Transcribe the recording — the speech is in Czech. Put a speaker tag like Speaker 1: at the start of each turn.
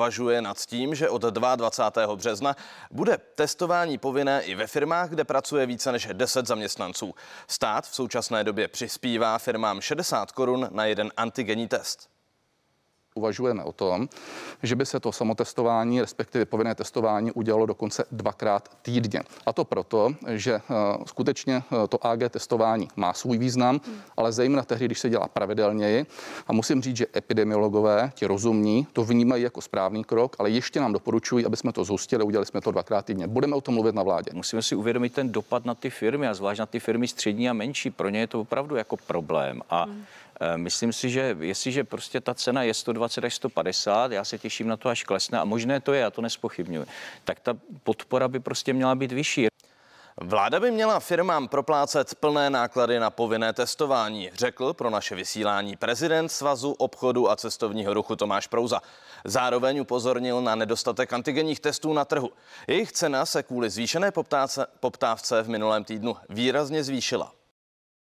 Speaker 1: Važuje nad tím, že od 22. března bude testování povinné i ve firmách, kde pracuje více než 10 zaměstnanců. Stát v současné době přispívá firmám 60 korun na jeden antigenní test
Speaker 2: uvažujeme o tom, že by se to samotestování, respektive povinné testování, udělalo dokonce dvakrát týdně. A to proto, že eh, skutečně eh, to AG testování má svůj význam, ale zejména tehdy, když se dělá pravidelněji. A musím říct, že epidemiologové, ti rozumní, to vnímají jako správný krok, ale ještě nám doporučují, aby jsme to zhustili, udělali jsme to dvakrát týdně. Budeme o tom mluvit na vládě. Musíme si uvědomit ten dopad na ty firmy a zvlášť na ty firmy střední a menší. Pro ně je to opravdu jako problém. A
Speaker 3: Eh, myslím si, že jestliže prostě ta cena je 120 až 150, já se těším na to, až klesne a možné to je, já to nespochybnuju, tak ta podpora by prostě měla být vyšší.
Speaker 1: Vláda by měla firmám proplácet plné náklady na povinné testování, řekl pro naše vysílání prezident Svazu obchodu a cestovního ruchu Tomáš Prouza. Zároveň upozornil na nedostatek antigenních testů na trhu. Jejich cena se kvůli zvýšené poptávce v minulém týdnu výrazně zvýšila.